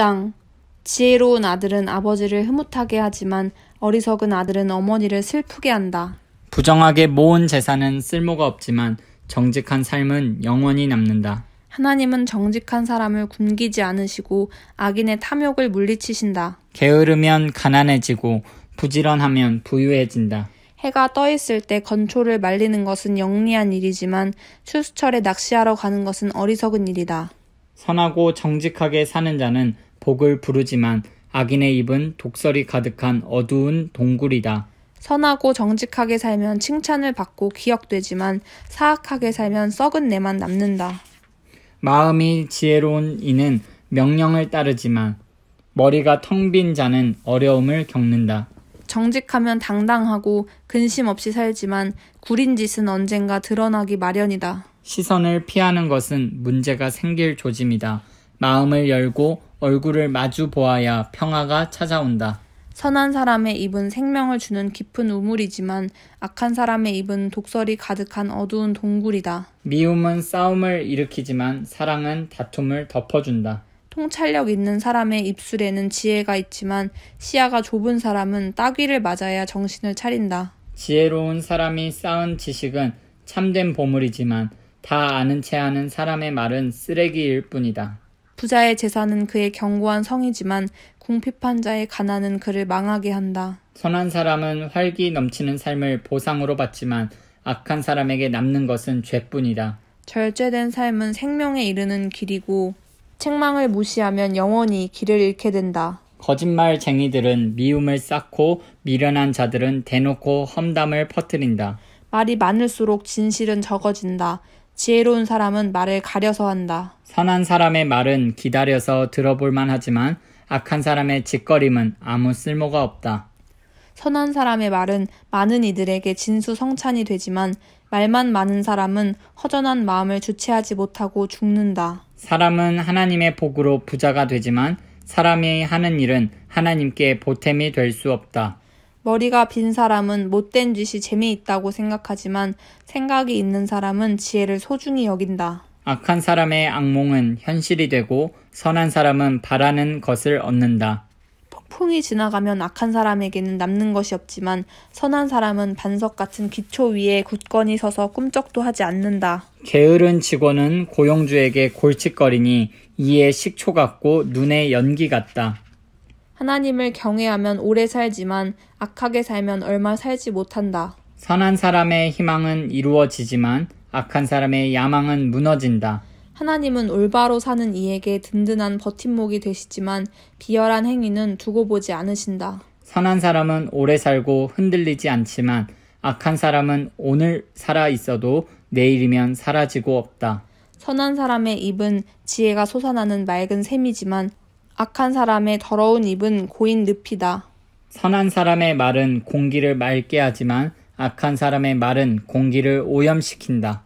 6장 지혜로운 아들은 아버지를 흐뭇하게 하지만 어리석은 아들은 어머니를 슬프게 한다. 부정하게 모은 재산은 쓸모가 없지만 정직한 삶은 영원히 남는다. 하나님은 정직한 사람을 굶기지 않으시고 악인의 탐욕을 물리치신다. 게으르면 가난해지고 부지런하면 부유해진다. 해가 떠 있을 때 건초를 말리는 것은 영리한 일이지만 추수철에 낚시하러 가는 것은 어리석은 일이다. 선하고 정직하게 사는 자는 복을 부르지만 악인의 입은 독설이 가득한 어두운 동굴이다. 선하고 정직하게 살면 칭찬을 받고 기억되지만 사악하게 살면 썩은 내만 남는다. 마음이 지혜로운 이는 명령을 따르지만 머리가 텅 빈 자는 어려움을 겪는다. 정직하면 당당하고 근심 없이 살지만 구린 짓은 언젠가 드러나기 마련이다. 시선을 피하는 것은 문제가 생길 조짐이다. 마음을 열고 얼굴을 마주 보아야 평화가 찾아온다. 선한 사람의 입은 생명을 주는 깊은 우물이지만 악한 사람의 입은 독설이 가득한 어두운 동굴이다. 미움은 싸움을 일으키지만 사랑은 다툼을 덮어준다. 통찰력 있는 사람의 입술에는 지혜가 있지만 시야가 좁은 사람은 따귀를 맞아야 정신을 차린다. 지혜로운 사람이 쌓은 지식은 참된 보물이지만 다 아는 체 하는 사람의 말은 쓰레기일 뿐이다. 부자의 재산은 그의 견고한 성이지만 궁핍한 자의 가난은 그를 망하게 한다. 선한 사람은 활기 넘치는 삶을 보상으로 받지만 악한 사람에게 남는 것은 죄뿐이다. 절제된 삶은 생명에 이르는 길이고 책망을 무시하면 영원히 길을 잃게 된다. 거짓말쟁이들은 미움을 쌓고 미련한 자들은 대놓고 험담을 퍼뜨린다. 말이 많을수록 진실은 적어진다. 지혜로운 사람은 말을 가려서 한다. 선한 사람의 말은 기다려서 들어볼만 하지만 악한 사람의 짓거림은 아무 쓸모가 없다. 선한 사람의 말은 많은 이들에게 진수 성찬이 되지만 말만 많은 사람은 허전한 마음을 주체하지 못하고 죽는다. 사람은 하나님의 복으로 부자가 되지만 사람이 하는 일은 하나님께 보탬이 될 수 없다. 머리가 빈 사람은 못된 짓이 재미있다고 생각하지만 생각이 있는 사람은 지혜를 소중히 여긴다. 악한 사람의 악몽은 현실이 되고 선한 사람은 바라는 것을 얻는다. 폭풍이 지나가면 악한 사람에게는 남는 것이 없지만 선한 사람은 반석 같은 기초 위에 굳건히 서서 꿈쩍도 하지 않는다. 게으른 직원은 고용주에게 골칫거리니 이에 식초 같고 눈에 연기 같다. 하나님을 경외하면 오래 살지만 악하게 살면 얼마 살지 못한다. 선한 사람의 희망은 이루어지지만 악한 사람의 야망은 무너진다. 하나님은 올바로 사는 이에게 든든한 버팀목이 되시지만 비열한 행위는 두고 보지 않으신다. 선한 사람은 오래 살고 흔들리지 않지만 악한 사람은 오늘 살아 있어도 내일이면 사라지고 없다. 선한 사람의 입은 지혜가 솟아나는 맑은 샘이지만 악한 사람의 더러운 입은 고인 늪이다. 선한 사람의 말은 공기를 맑게 하지만 악한 사람의 말은 공기를 오염시킨다.